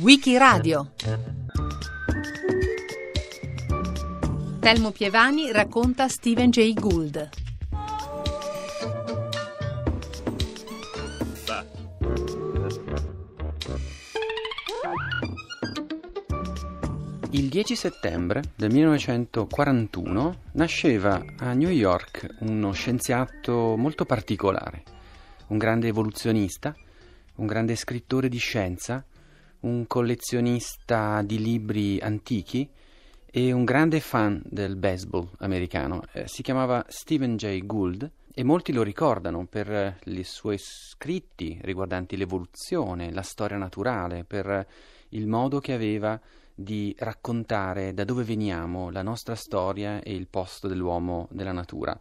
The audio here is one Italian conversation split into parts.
Wikiradio Telmo Pievani racconta Stephen Jay Gould. Il 10 settembre del 1941 nasceva a New York uno scienziato molto particolare, un grande evoluzionista un grande scrittore di scienza, un collezionista di libri antichi e un grande fan del baseball americano. Eh, si chiamava Stephen Jay Gould e molti lo ricordano per i suoi scritti riguardanti l'evoluzione, la storia naturale, per il modo che aveva di raccontare da dove veniamo, la nostra storia e il posto dell'uomo nella natura.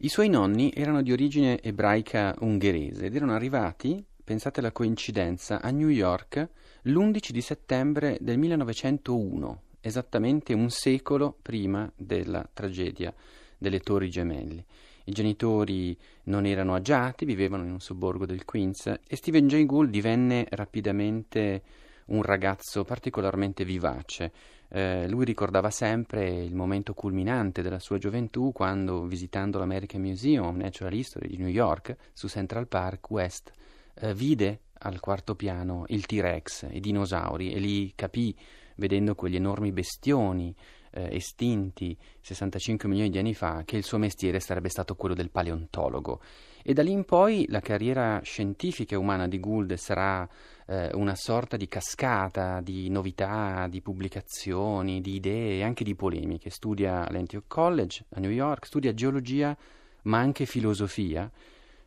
I suoi nonni erano di origine ebraica ungherese ed erano arrivati pensate alla coincidenza, a New York l'11 di settembre del 1901, esattamente un secolo prima della tragedia delle Torri Gemelle. I genitori non erano agiati, vivevano in un sobborgo del Queens e Stephen Jay Gould divenne rapidamente un ragazzo particolarmente vivace. Eh, lui ricordava sempre il momento culminante della sua gioventù quando, visitando l'American Museum of Natural History di New York, su Central Park West, eh, vide al quarto piano il T-Rex, i dinosauri, e li capì vedendo quegli enormi bestioni eh, estinti 65 milioni di anni fa che il suo mestiere sarebbe stato quello del paleontologo. E da lì in poi la carriera scientifica e umana di Gould sarà eh, una sorta di cascata di novità, di pubblicazioni, di idee e anche di polemiche. Studia all'Antioch College a New York, studia geologia ma anche filosofia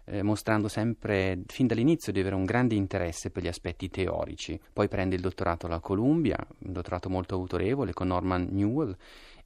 eh, mostrando sempre fin dall'inizio di avere un grande interesse per gli aspetti teorici. Poi prende il dottorato alla Columbia, un dottorato molto autorevole con Norman Newell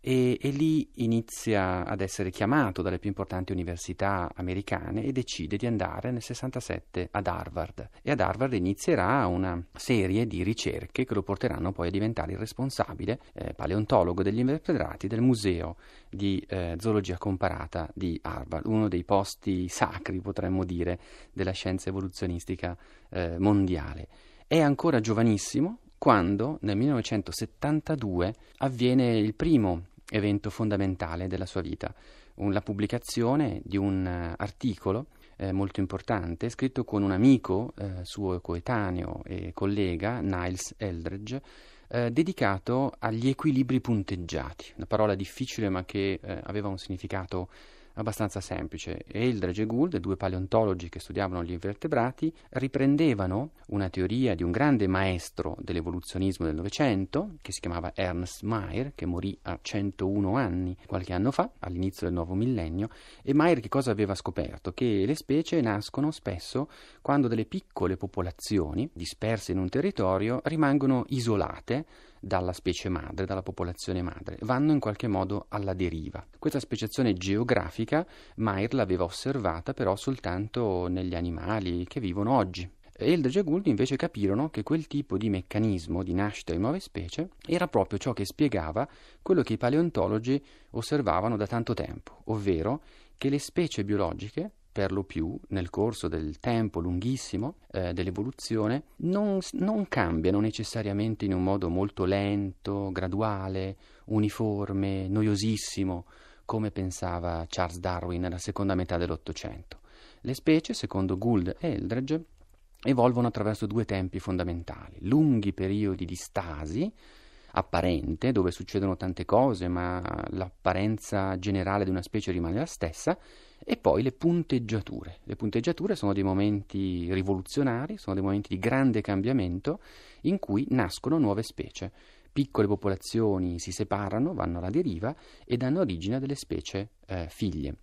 e, e lì inizia ad essere chiamato dalle più importanti università americane e decide di andare nel 67 ad Harvard e ad Harvard inizierà una serie di ricerche che lo porteranno poi a diventare il responsabile eh, paleontologo degli invertebrati del museo di eh, zoologia comparata di Harvard, uno dei posti sacri potremmo dire della scienza evoluzionistica eh, mondiale. È ancora giovanissimo, quando nel 1972 avviene il primo evento fondamentale della sua vita, la pubblicazione di un eh, articolo eh, molto importante scritto con un amico eh, suo coetaneo e collega, Niles Eldridge, eh, dedicato agli equilibri punteggiati, una parola difficile ma che eh, aveva un significato abbastanza semplice. Eldredge e Gould, due paleontologi che studiavano gli invertebrati, riprendevano una teoria di un grande maestro dell'evoluzionismo del Novecento, che si chiamava Ernst Mayr, che morì a 101 anni qualche anno fa, all'inizio del nuovo millennio, e Mayr che cosa aveva scoperto? Che le specie nascono spesso quando delle piccole popolazioni, disperse in un territorio, rimangono isolate dalla specie madre, dalla popolazione madre, vanno in qualche modo alla deriva. Questa speciazione geografica Mayr l'aveva osservata però soltanto negli animali che vivono oggi. Eldridge e Gould invece capirono che quel tipo di meccanismo di nascita di nuove specie era proprio ciò che spiegava quello che i paleontologi osservavano da tanto tempo, ovvero che le specie biologiche per lo più nel corso del tempo lunghissimo eh, dell'evoluzione non, non, cambiano necessariamente in un modo molto lento, graduale, uniforme, noiosissimo, come pensava Charles Darwin nella seconda metà dell'Ottocento. Le specie, secondo Gould e Eldredge, evolvono attraverso due tempi fondamentali, lunghi periodi di stasi, apparente, dove succedono tante cose, ma l'apparenza generale di una specie rimane la stessa, e poi le punteggiature. Le punteggiature sono dei momenti rivoluzionari, sono dei momenti di grande cambiamento in cui nascono nuove specie. Piccole popolazioni si separano, vanno alla deriva e danno origine a delle specie eh, figlie.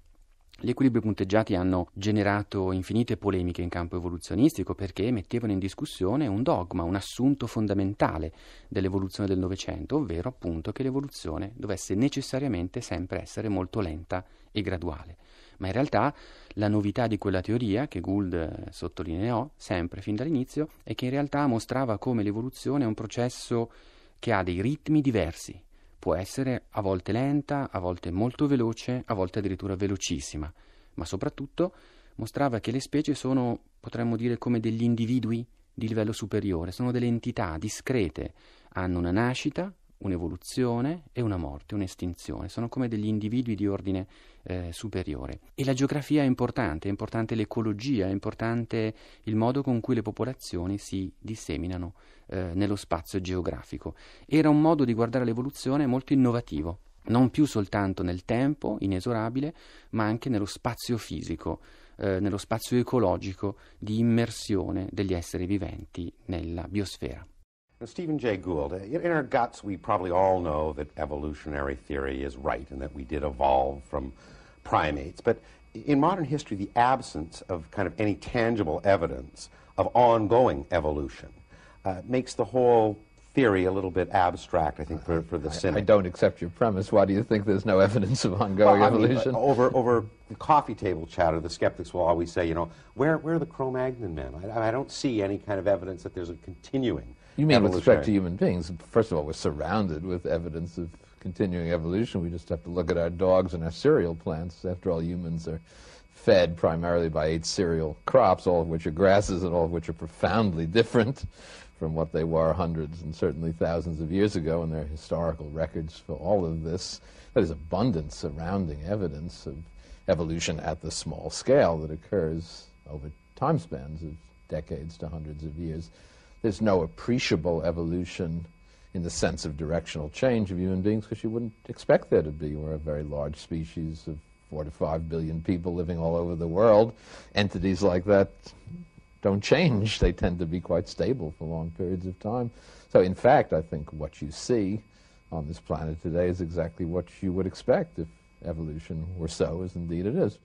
Gli equilibri punteggiati hanno generato infinite polemiche in campo evoluzionistico perché mettevano in discussione un dogma, un assunto fondamentale dell'evoluzione del Novecento, ovvero appunto che l'evoluzione dovesse necessariamente sempre essere molto lenta e graduale ma in realtà la novità di quella teoria, che Gould eh, sottolineò sempre fin dall'inizio, è che in realtà mostrava come l'evoluzione è un processo che ha dei ritmi diversi, può essere a volte lenta, a volte molto veloce, a volte addirittura velocissima, ma soprattutto mostrava che le specie sono, potremmo dire, come degli individui di livello superiore, sono delle entità discrete, hanno una nascita, un'evoluzione e una morte, un'estinzione, sono come degli individui di ordine eh, superiore. E la geografia è importante, è importante l'ecologia, è importante il modo con cui le popolazioni si disseminano eh, nello spazio geografico. Era un modo di guardare l'evoluzione molto innovativo, non più soltanto nel tempo, inesorabile, ma anche nello spazio fisico, eh, nello spazio ecologico di immersione degli esseri viventi nella biosfera. Now, Stephen Jay Gould, uh, in our guts, we probably all know that evolutionary theory is right and that we did evolve from primates. But in modern history, the absence of kind of any tangible evidence of ongoing evolution uh, makes the whole theory a little bit abstract, I think, for, for the cynic. I, don't accept your premise. Why do you think there's no evidence of ongoing well, evolution? Mean, uh, over, over coffee table chatter, the skeptics will always say, you know, where, where are the Cro-Magnon men? I, I don't see any kind of evidence that there's a continuing you mean with respect to human beings? First of all, we're surrounded with evidence of continuing evolution. We just have to look at our dogs and our cereal plants. After all, humans are fed primarily by eight cereal crops, all of which are grasses and all of which are profoundly different from what they were hundreds and certainly thousands of years ago, and there are historical records for all of this. That is abundant surrounding evidence of evolution at the small scale that occurs over time spans of decades to hundreds of years. There's no appreciable evolution in the sense of directional change of human beings because you wouldn't expect there to be. We're a very large species of four to five billion people living all over the world. Entities like that don't change. They tend to be quite stable for long periods of time. So, in fact, I think what you see on this planet today is exactly what you would expect if evolution were so, as indeed it is.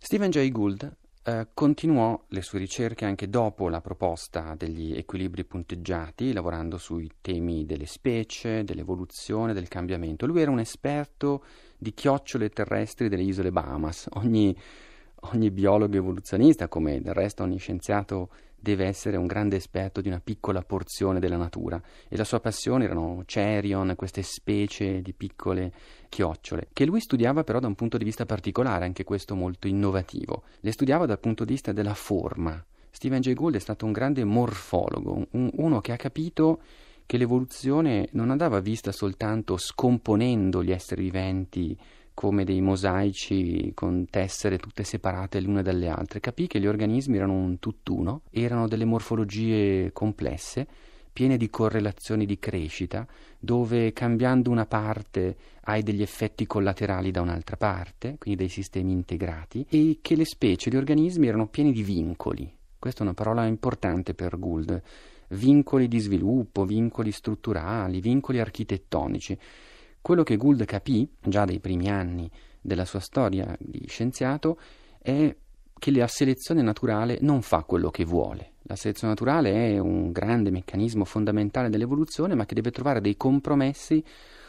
Stephen Jay Gould Eh, continuò le sue ricerche anche dopo la proposta degli equilibri punteggiati, lavorando sui temi delle specie, dell'evoluzione, del cambiamento. Lui era un esperto di chiocciole terrestri delle isole Bahamas. Ogni, ogni biologo evoluzionista, come del resto ogni scienziato deve essere un grande esperto di una piccola porzione della natura e la sua passione erano cerion, queste specie di piccole chiocciole, che lui studiava però da un punto di vista particolare, anche questo molto innovativo. Le studiava dal punto di vista della forma. Stephen Jay Gould è stato un grande morfologo, un, uno che ha capito che l'evoluzione non andava vista soltanto scomponendo gli esseri viventi come dei mosaici con tessere tutte separate l'una dalle altre. Capì che gli organismi erano un tutt'uno, erano delle morfologie complesse, piene di correlazioni di crescita, dove cambiando una parte hai degli effetti collaterali da un'altra parte, quindi dei sistemi integrati, e che le specie, gli organismi erano pieni di vincoli. Questa è una parola importante per Gould. Vincoli di sviluppo, vincoli strutturali, vincoli architettonici. Quello che Gould capì, già dai primi anni della sua storia di scienziato, è che la selezione naturale non fa quello che vuole. La selezione naturale è un grande meccanismo fondamentale dell'evoluzione, ma che deve trovare dei compromessi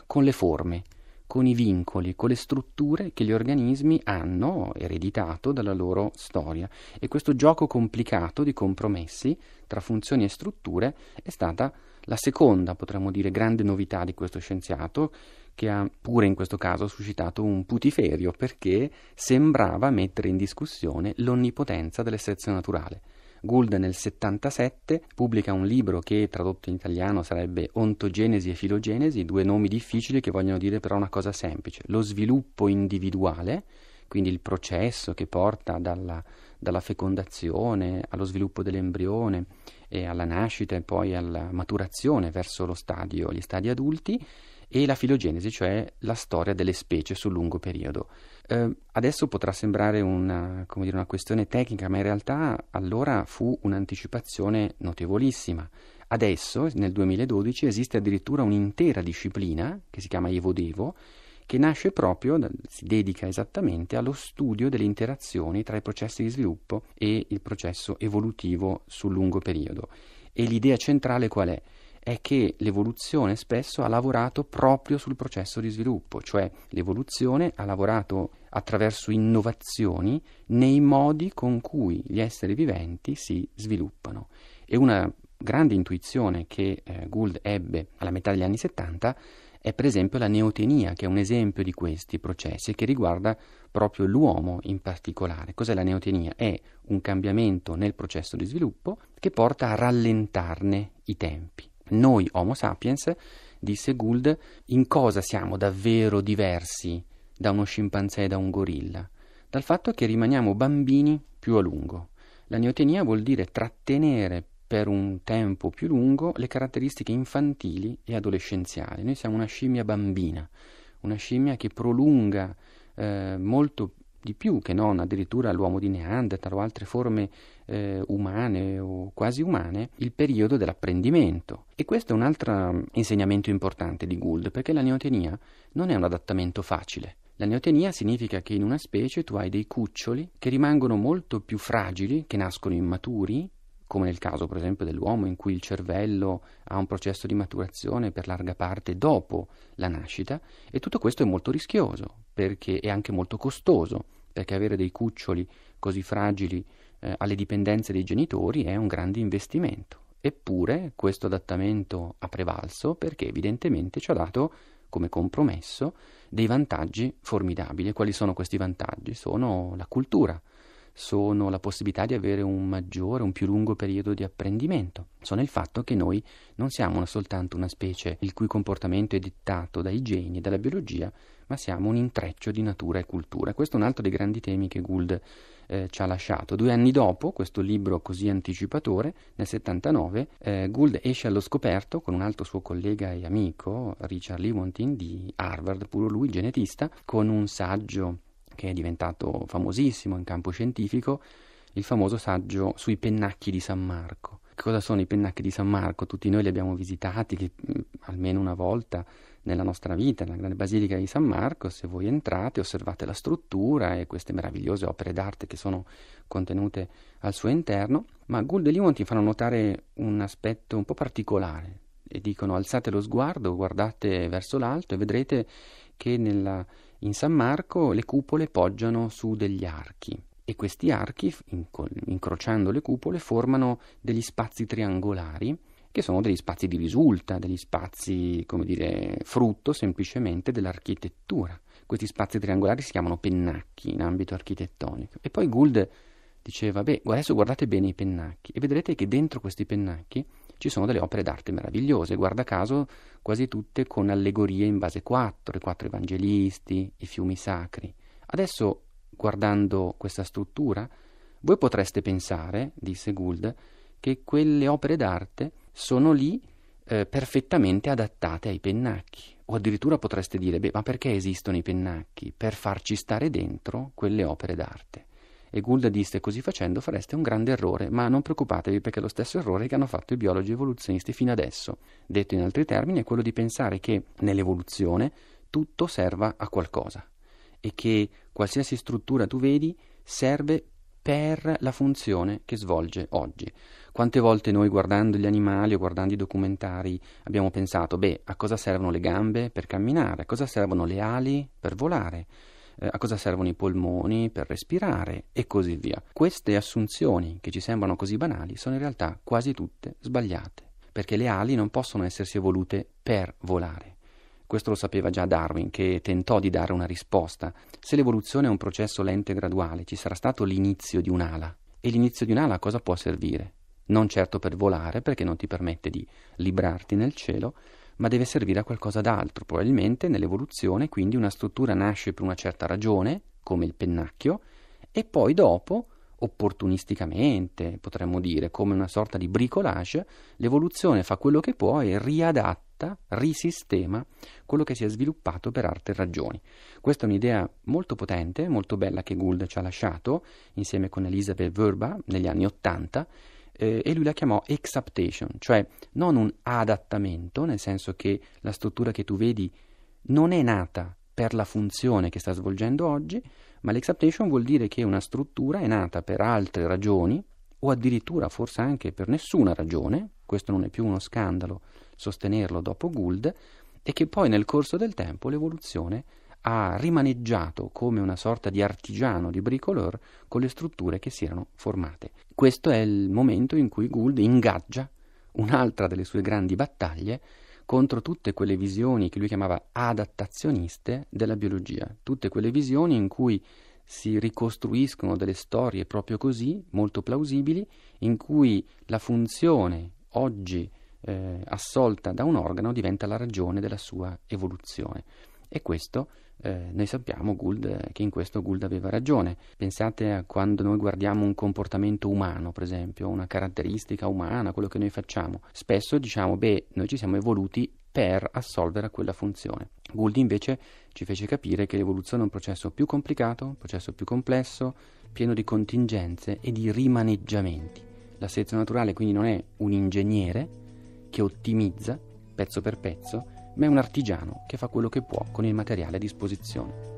con le forme, con i vincoli, con le strutture che gli organismi hanno ereditato dalla loro storia. E questo gioco complicato di compromessi tra funzioni e strutture è stata la seconda, potremmo dire, grande novità di questo scienziato, che ha pure in questo caso suscitato un putiferio perché sembrava mettere in discussione l'onnipotenza dell'essenza naturale. Gould nel 77 pubblica un libro che tradotto in italiano sarebbe Ontogenesi e Filogenesi, due nomi difficili che vogliono dire però una cosa semplice, lo sviluppo individuale, quindi il processo che porta dalla, dalla fecondazione allo sviluppo dell'embrione e alla nascita e poi alla maturazione verso lo stadio, gli stadi adulti e la filogenesi, cioè la storia delle specie sul lungo periodo. Eh, adesso potrà sembrare una, dire, una questione tecnica, ma in realtà allora fu un'anticipazione notevolissima. Adesso, nel 2012, esiste addirittura un'intera disciplina che si chiama Evo-Devo, che nasce proprio, si dedica esattamente allo studio delle interazioni tra i processi di sviluppo e il processo evolutivo sul lungo periodo. E l'idea centrale qual è? è che l'evoluzione spesso ha lavorato proprio sul processo di sviluppo, cioè l'evoluzione ha lavorato attraverso innovazioni nei modi con cui gli esseri viventi si sviluppano. E una grande intuizione che eh, Gould ebbe alla metà degli anni 70 è per esempio la neotenia, che è un esempio di questi processi e che riguarda proprio l'uomo in particolare. Cos'è la neotenia? È un cambiamento nel processo di sviluppo che porta a rallentarne i tempi noi Homo sapiens, disse Gould, in cosa siamo davvero diversi da uno scimpanzé e da un gorilla? Dal fatto che rimaniamo bambini più a lungo. La neotenia vuol dire trattenere per un tempo più lungo le caratteristiche infantili e adolescenziali. Noi siamo una scimmia bambina, una scimmia che prolunga eh, molto di più che non addirittura l'uomo di Neanderthal o altre forme eh, umane o quasi umane, il periodo dell'apprendimento. E questo è un altro insegnamento importante di Gould, perché la neotenia non è un adattamento facile. La neotenia significa che in una specie tu hai dei cuccioli che rimangono molto più fragili, che nascono immaturi, come nel caso per esempio dell'uomo in cui il cervello ha un processo di maturazione per larga parte dopo la nascita e tutto questo è molto rischioso perché è anche molto costoso perché avere dei cuccioli così fragili eh, alle dipendenze dei genitori è un grande investimento. Eppure questo adattamento ha prevalso perché evidentemente ci ha dato come compromesso dei vantaggi formidabili. quali sono questi vantaggi? Sono la cultura, sono la possibilità di avere un maggiore, un più lungo periodo di apprendimento, sono il fatto che noi non siamo soltanto una specie il cui comportamento è dettato dai geni e dalla biologia, ma siamo un intreccio di natura e cultura. Questo è un altro dei grandi temi che Gould eh, ci ha lasciato. Due anni dopo questo libro così anticipatore, nel 79, eh, Gould esce allo scoperto con un altro suo collega e amico, Richard Lewontin di Harvard, pure lui genetista, con un saggio che è diventato famosissimo in campo scientifico, il famoso saggio sui pennacchi di San Marco. Che cosa sono i pennacchi di San Marco? Tutti noi li abbiamo visitati che, mm, almeno una volta nella nostra vita, nella grande basilica di San Marco, se voi entrate osservate la struttura e queste meravigliose opere d'arte che sono contenute al suo interno, ma Gould e Limon fanno notare un aspetto un po' particolare e dicono alzate lo sguardo, guardate verso l'alto e vedrete che nella in San Marco le cupole poggiano su degli archi e questi archi, incrociando le cupole, formano degli spazi triangolari che sono degli spazi di risulta, degli spazi, come dire, frutto semplicemente dell'architettura. Questi spazi triangolari si chiamano pennacchi in ambito architettonico. E poi Gould diceva, beh, adesso guardate bene i pennacchi e vedrete che dentro questi pennacchi ci sono delle opere d'arte meravigliose, guarda caso quasi tutte con allegorie in base 4, i quattro evangelisti, i fiumi sacri. Adesso, guardando questa struttura, voi potreste pensare, disse Gould, che quelle opere d'arte sono lì eh, perfettamente adattate ai pennacchi. O addirittura potreste dire, beh, ma perché esistono i pennacchi? Per farci stare dentro quelle opere d'arte e Gould disse così facendo fareste un grande errore, ma non preoccupatevi perché è lo stesso errore che hanno fatto i biologi evoluzionisti fino adesso. Detto in altri termini è quello di pensare che nell'evoluzione tutto serva a qualcosa e che qualsiasi struttura tu vedi serve per la funzione che svolge oggi. Quante volte noi guardando gli animali o guardando i documentari abbiamo pensato, beh, a cosa servono le gambe per camminare, a cosa servono le ali per volare, eh, a cosa servono i polmoni per respirare e così via. Queste assunzioni che ci sembrano così banali sono in realtà quasi tutte sbagliate, perché le ali non possono essersi evolute per volare. Questo lo sapeva già Darwin, che tentò di dare una risposta. Se l'evoluzione è un processo lento e graduale, ci sarà stato l'inizio di un'ala. E l'inizio di un'ala a cosa può servire? Non certo per volare, perché non ti permette di librarti nel cielo, ma deve servire a qualcosa d'altro. Probabilmente nell'evoluzione quindi una struttura nasce per una certa ragione, come il pennacchio, e poi dopo, opportunisticamente potremmo dire, come una sorta di bricolage, l'evoluzione fa quello che può e riadatta, risistema quello che si è sviluppato per arte e ragioni. Questa è un'idea molto potente, molto bella che Gould ci ha lasciato insieme con Elisabeth Verba negli anni Ottanta eh, e lui la chiamò exaptation, cioè non un adattamento, nel senso che la struttura che tu vedi non è nata per la funzione che sta svolgendo oggi, ma l'exaptation vuol dire che una struttura è nata per altre ragioni o addirittura forse anche per nessuna ragione, questo non è più uno scandalo sostenerlo dopo Gould, e che poi nel corso del tempo l'evoluzione ha rimaneggiato come una sorta di artigiano di bricolore con le strutture che si erano formate. Questo è il momento in cui Gould ingaggia un'altra delle sue grandi battaglie contro tutte quelle visioni che lui chiamava adattazioniste della biologia, tutte quelle visioni in cui si ricostruiscono delle storie proprio così, molto plausibili, in cui la funzione oggi eh, assolta da un organo diventa la ragione della sua evoluzione. E questo eh, noi sappiamo Gould, che in questo Gould aveva ragione. Pensate a quando noi guardiamo un comportamento umano, per esempio, una caratteristica umana, quello che noi facciamo. Spesso diciamo, beh, noi ci siamo evoluti per assolvere a quella funzione. Gould invece ci fece capire che l'evoluzione è un processo più complicato, un processo più complesso, pieno di contingenze e di rimaneggiamenti. La selezione naturale quindi non è un ingegnere che ottimizza pezzo per pezzo, ma è un artigiano che fa quello che può con il materiale a disposizione.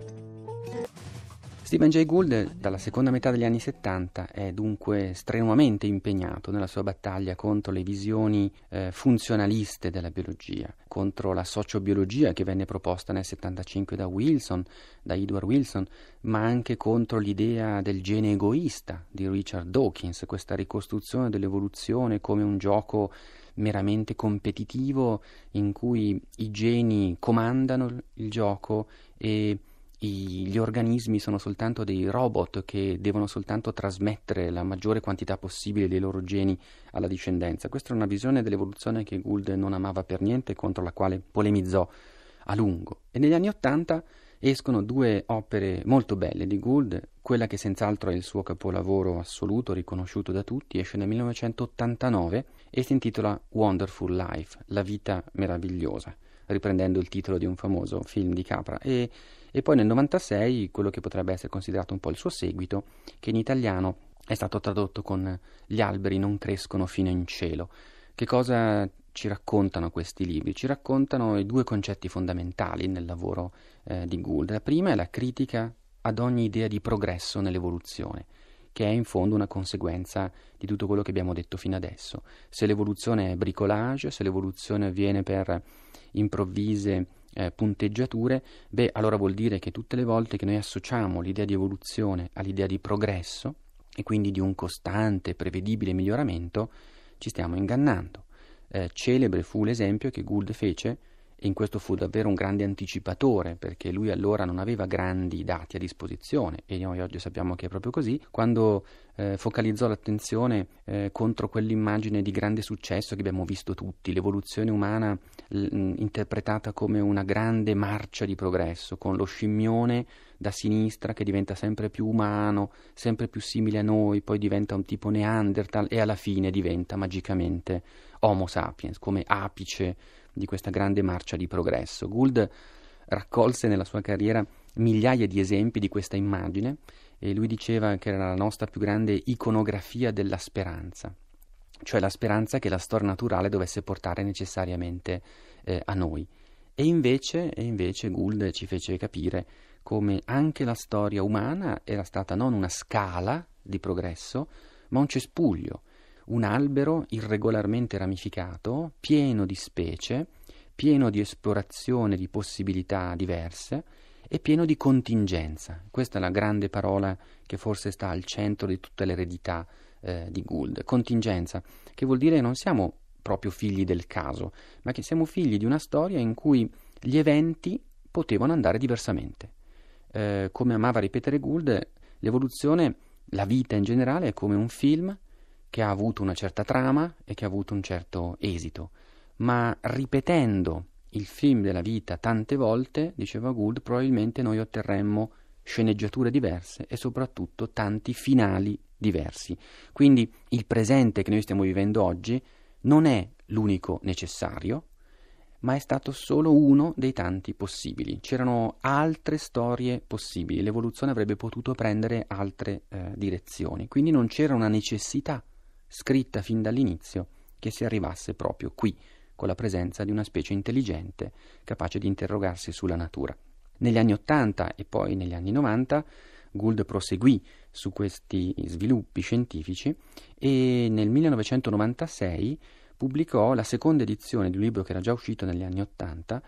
Stephen Jay Gould dalla seconda metà degli anni 70 è dunque strenuamente impegnato nella sua battaglia contro le visioni eh, funzionaliste della biologia, contro la sociobiologia che venne proposta nel 75 da Wilson, da Edward Wilson, ma anche contro l'idea del gene egoista di Richard Dawkins, questa ricostruzione dell'evoluzione come un gioco meramente competitivo in cui i geni comandano il gioco e i, gli organismi sono soltanto dei robot che devono soltanto trasmettere la maggiore quantità possibile dei loro geni alla discendenza. Questa è una visione dell'evoluzione che Gould non amava per niente e contro la quale polemizzò a lungo. E negli anni Ottanta escono due opere molto belle di Gould, quella che senz'altro è il suo capolavoro assoluto, riconosciuto da tutti, esce nel 1989 e si intitola Wonderful Life, la vita meravigliosa, riprendendo il titolo di un famoso film di Capra. E, e poi nel 96 quello che potrebbe essere considerato un po' il suo seguito, che in italiano è stato tradotto con Gli alberi non crescono fino in cielo. Che cosa ci raccontano questi libri? Ci raccontano i due concetti fondamentali nel lavoro eh, di Gould. La prima è la critica ad ogni idea di progresso nell'evoluzione che è in fondo una conseguenza di tutto quello che abbiamo detto fino adesso. Se l'evoluzione è bricolage, se l'evoluzione avviene per improvvise eh, punteggiature, beh, allora vuol dire che tutte le volte che noi associamo l'idea di evoluzione all'idea di progresso e quindi di un costante, prevedibile miglioramento, ci stiamo ingannando. Eh, celebre fu l'esempio che Gould fece e in questo fu davvero un grande anticipatore perché lui allora non aveva grandi dati a disposizione e noi oggi sappiamo che è proprio così, quando eh, focalizzò l'attenzione eh, contro quell'immagine di grande successo che abbiamo visto tutti, l'evoluzione umana l- mm, interpretata come una grande marcia di progresso, con lo scimmione da sinistra che diventa sempre più umano, sempre più simile a noi, poi diventa un tipo Neanderthal e alla fine diventa magicamente Homo sapiens, come apice di questa grande marcia di progresso. Gould raccolse nella sua carriera migliaia di esempi di questa immagine e lui diceva che era la nostra più grande iconografia della speranza, cioè la speranza che la storia naturale dovesse portare necessariamente eh, a noi. E invece, e invece Gould ci fece capire come anche la storia umana era stata non una scala di progresso, ma un cespuglio un albero irregolarmente ramificato, pieno di specie, pieno di esplorazione di possibilità diverse e pieno di contingenza. Questa è la grande parola che forse sta al centro di tutta l'eredità eh, di Gould. Contingenza, che vuol dire non siamo proprio figli del caso, ma che siamo figli di una storia in cui gli eventi potevano andare diversamente. Eh, come amava ripetere Gould, l'evoluzione, la vita in generale, è come un film che ha avuto una certa trama e che ha avuto un certo esito, ma ripetendo il film della vita tante volte, diceva Gould, probabilmente noi otterremmo sceneggiature diverse e soprattutto tanti finali diversi. Quindi il presente che noi stiamo vivendo oggi non è l'unico necessario, ma è stato solo uno dei tanti possibili. C'erano altre storie possibili, l'evoluzione avrebbe potuto prendere altre eh, direzioni, quindi non c'era una necessità scritta fin dall'inizio che si arrivasse proprio qui, con la presenza di una specie intelligente capace di interrogarsi sulla natura. Negli anni Ottanta e poi negli anni Novanta, Gould proseguì su questi sviluppi scientifici e nel 1996 pubblicò la seconda edizione di un libro che era già uscito negli anni Ottanta,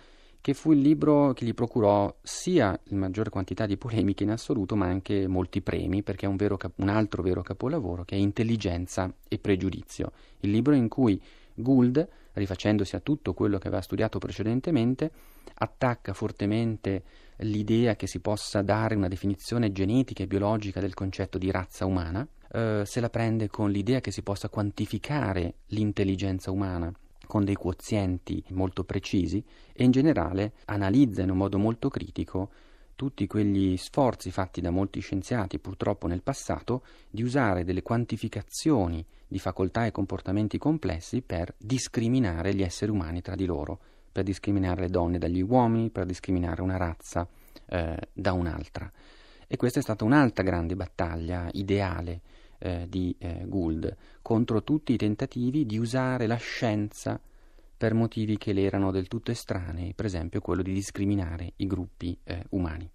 che fu il libro che gli procurò sia la maggior quantità di polemiche in assoluto, ma anche molti premi, perché è un, vero cap- un altro vero capolavoro che è Intelligenza e Pregiudizio, il libro in cui Gould, rifacendosi a tutto quello che aveva studiato precedentemente, attacca fortemente l'idea che si possa dare una definizione genetica e biologica del concetto di razza umana, eh, se la prende con l'idea che si possa quantificare l'intelligenza umana con dei quozienti molto precisi e in generale analizza in un modo molto critico tutti quegli sforzi fatti da molti scienziati purtroppo nel passato di usare delle quantificazioni di facoltà e comportamenti complessi per discriminare gli esseri umani tra di loro, per discriminare le donne dagli uomini, per discriminare una razza eh, da un'altra. E questa è stata un'altra grande battaglia ideale eh, di eh, Gould contro tutti i tentativi di usare la scienza per motivi che le erano del tutto estranei, per esempio quello di discriminare i gruppi eh, umani.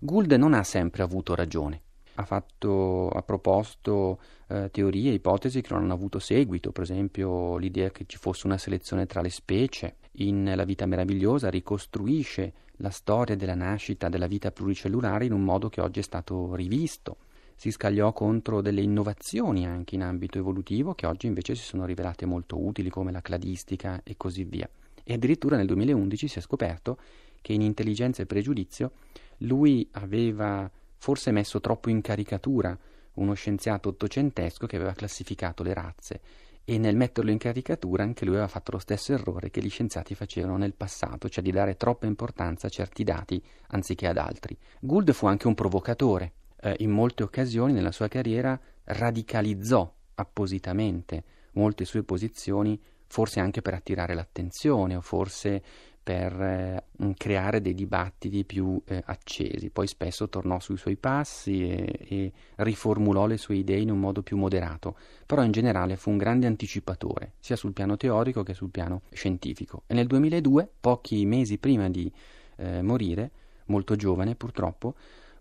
Gould non ha sempre avuto ragione. Ha, fatto, ha proposto eh, teorie, ipotesi che non hanno avuto seguito, per esempio l'idea che ci fosse una selezione tra le specie. In La vita meravigliosa ricostruisce la storia della nascita della vita pluricellulare in un modo che oggi è stato rivisto si scagliò contro delle innovazioni anche in ambito evolutivo che oggi invece si sono rivelate molto utili come la cladistica e così via. E addirittura nel 2011 si è scoperto che in Intelligenza e Pregiudizio lui aveva forse messo troppo in caricatura uno scienziato ottocentesco che aveva classificato le razze e nel metterlo in caricatura anche lui aveva fatto lo stesso errore che gli scienziati facevano nel passato, cioè di dare troppa importanza a certi dati anziché ad altri. Gould fu anche un provocatore, eh, in molte occasioni nella sua carriera radicalizzò appositamente molte sue posizioni, forse anche per attirare l'attenzione o forse per eh, creare dei dibattiti più eh, accesi. Poi spesso tornò sui suoi passi e, e, riformulò le sue idee in un modo più moderato, però in generale fu un grande anticipatore, sia sul piano teorico che sul piano scientifico. E nel 2002, pochi mesi prima di eh, morire, molto giovane purtroppo,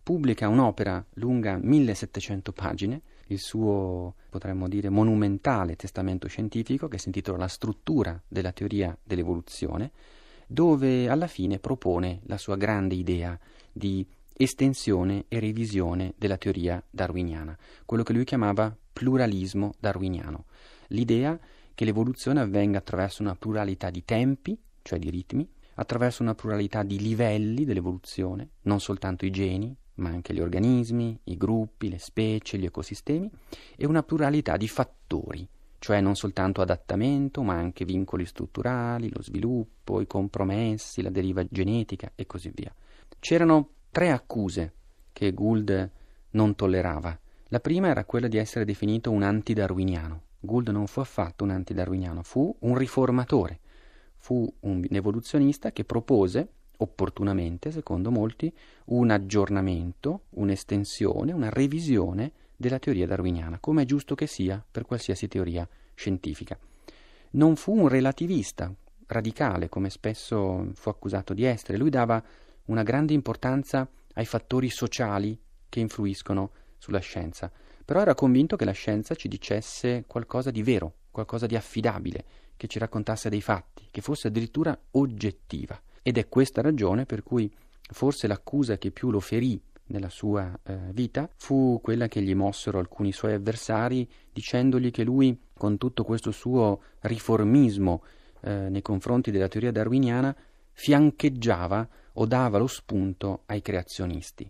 pubblica un'opera lunga 1700 pagine, il suo, potremmo dire, monumentale testamento scientifico che si intitola La struttura della teoria dell'evoluzione, dove alla fine propone la sua grande idea di estensione e revisione della teoria darwiniana, quello che lui chiamava pluralismo darwiniano, l'idea che l'evoluzione avvenga attraverso una pluralità di tempi, cioè di ritmi, attraverso una pluralità di livelli dell'evoluzione, non soltanto i geni, ma anche gli organismi, i gruppi, le specie, gli ecosistemi e una pluralità di fattori, cioè non soltanto adattamento, ma anche vincoli strutturali, lo sviluppo, i compromessi, la deriva genetica e così via. C'erano tre accuse che Gould non tollerava. La prima era quella di essere definito un antidarwiniano. Gould non fu affatto un antidarwiniano, fu un riformatore, fu un evoluzionista che propose opportunamente, secondo molti, un aggiornamento, un'estensione, una revisione della teoria darwiniana, come è giusto che sia per qualsiasi teoria scientifica. Non fu un relativista radicale, come spesso fu accusato di essere, lui dava una grande importanza ai fattori sociali che influiscono sulla scienza, però era convinto che la scienza ci dicesse qualcosa di vero, qualcosa di affidabile, che ci raccontasse dei fatti, che fosse addirittura oggettiva. Ed è questa ragione per cui forse l'accusa che più lo ferì nella sua eh, vita fu quella che gli mossero alcuni suoi avversari dicendogli che lui, con tutto questo suo riformismo eh, nei confronti della teoria darwiniana, fiancheggiava o dava lo spunto ai creazionisti.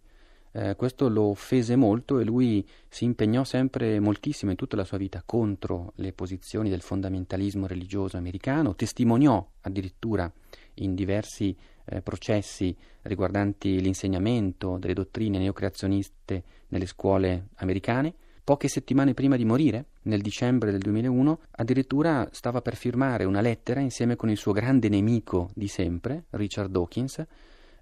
Eh, questo lo offese molto e lui si impegnò sempre moltissimo in tutta la sua vita contro le posizioni del fondamentalismo religioso americano, testimoniò addirittura in diversi eh, processi riguardanti l'insegnamento delle dottrine neocreazioniste nelle scuole americane. Poche settimane prima di morire, nel dicembre del 2001, addirittura stava per firmare una lettera insieme con il suo grande nemico di sempre, Richard Dawkins,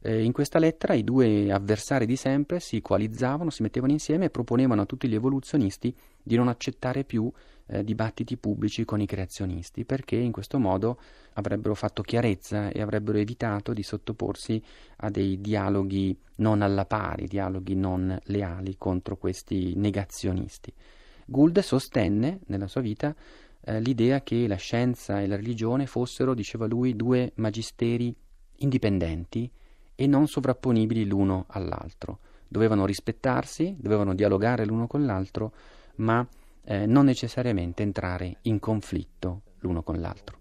in questa lettera i due avversari di sempre si coalizzavano, si mettevano insieme e proponevano a tutti gli evoluzionisti di non accettare più eh, dibattiti pubblici con i creazionisti, perché in questo modo avrebbero fatto chiarezza e avrebbero evitato di sottoporsi a dei dialoghi non alla pari, dialoghi non leali contro questi negazionisti. Gould sostenne nella sua vita eh, l'idea che la scienza e la religione fossero, diceva lui, due magisteri indipendenti e non sovrapponibili l'uno all'altro. Dovevano rispettarsi, dovevano dialogare l'uno con l'altro, ma eh, non necessariamente entrare in conflitto l'uno con l'altro.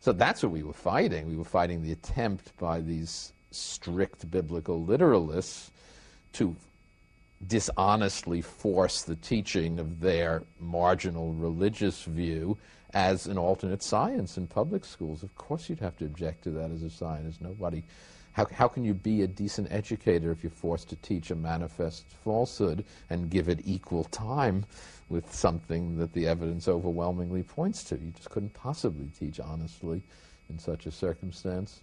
So that's what we were fighting. We were fighting the attempt by these strict biblical literalists to dishonestly force the teaching of their marginal religious view as an alternate science in public schools. Of course, you'd have to object to that as a science. Nobody. How, how can you be a decent educator if you're forced to teach a manifest falsehood and give it equal time? with something that the evidence overwhelmingly points to. You just couldn't possibly teach honestly in such a circumstance.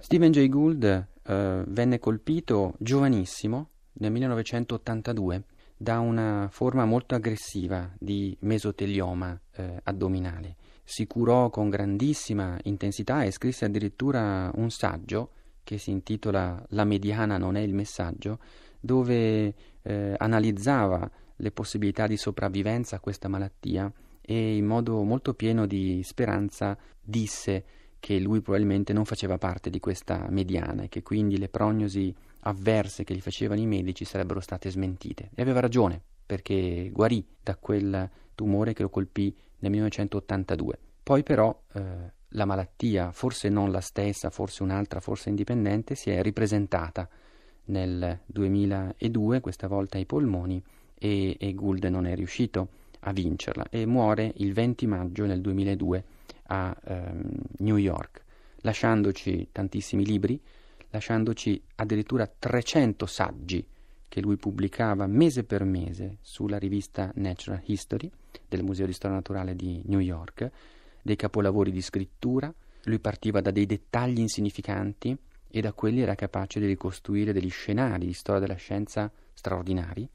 Stephen Jay Gould uh, venne colpito giovanissimo nel 1982 da una forma molto aggressiva di mesotelioma eh, addominale. Si curò con grandissima intensità e scrisse addirittura un saggio che si intitola La mediana non è il messaggio, dove eh, analizzava le possibilità di sopravvivenza a questa malattia e in modo molto pieno di speranza disse che lui probabilmente non faceva parte di questa mediana e che quindi le prognosi avverse che gli facevano i medici sarebbero state smentite. E aveva ragione, perché guarì da quel tumore che lo colpì nel 1982. Poi però eh, la malattia, forse non la stessa, forse un'altra, forse indipendente, si è ripresentata nel 2002, questa volta ai polmoni, e, e Gould non è riuscito a vincerla e muore il 20 maggio del 2002 a ehm, New York, lasciandoci tantissimi libri, lasciandoci addirittura 300 saggi che lui pubblicava mese per mese sulla rivista Natural History del Museo di Storia Naturale di New York, dei capolavori di scrittura, lui partiva da dei dettagli insignificanti e da quelli era capace di ricostruire degli scenari di storia della scienza straordinari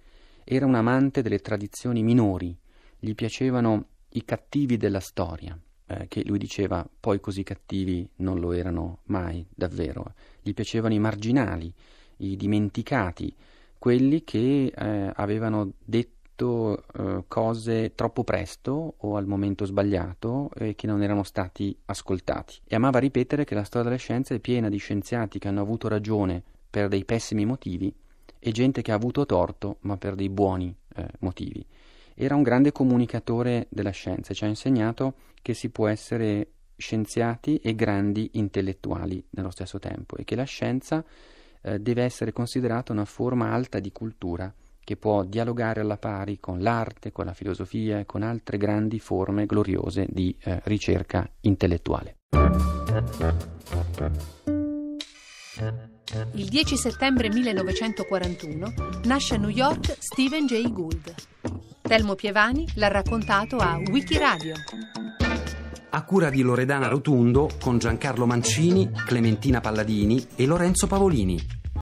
era un amante delle tradizioni minori, gli piacevano i cattivi della storia, eh, che lui diceva poi così cattivi non lo erano mai davvero, gli piacevano i marginali, i dimenticati, quelli che eh, avevano detto eh, cose troppo presto o al momento sbagliato e eh, che non erano stati ascoltati. E amava ripetere che la storia della scienza è piena di scienziati che hanno avuto ragione per dei pessimi motivi e gente che ha avuto torto, ma per dei buoni eh, motivi. Era un grande comunicatore della scienza, e ci ha insegnato che si può essere scienziati e grandi intellettuali nello stesso tempo e che la scienza eh, deve essere considerata una forma alta di cultura che può dialogare alla pari con l'arte, con la filosofia e con altre grandi forme gloriose di eh, ricerca intellettuale. Il 10 settembre 1941 nasce a New York Stephen Jay Gould. Telmo Pievani l'ha raccontato a Wikiradio. A cura di Loredana Rotundo con Giancarlo Mancini, Clementina Palladini e Lorenzo Pavolini.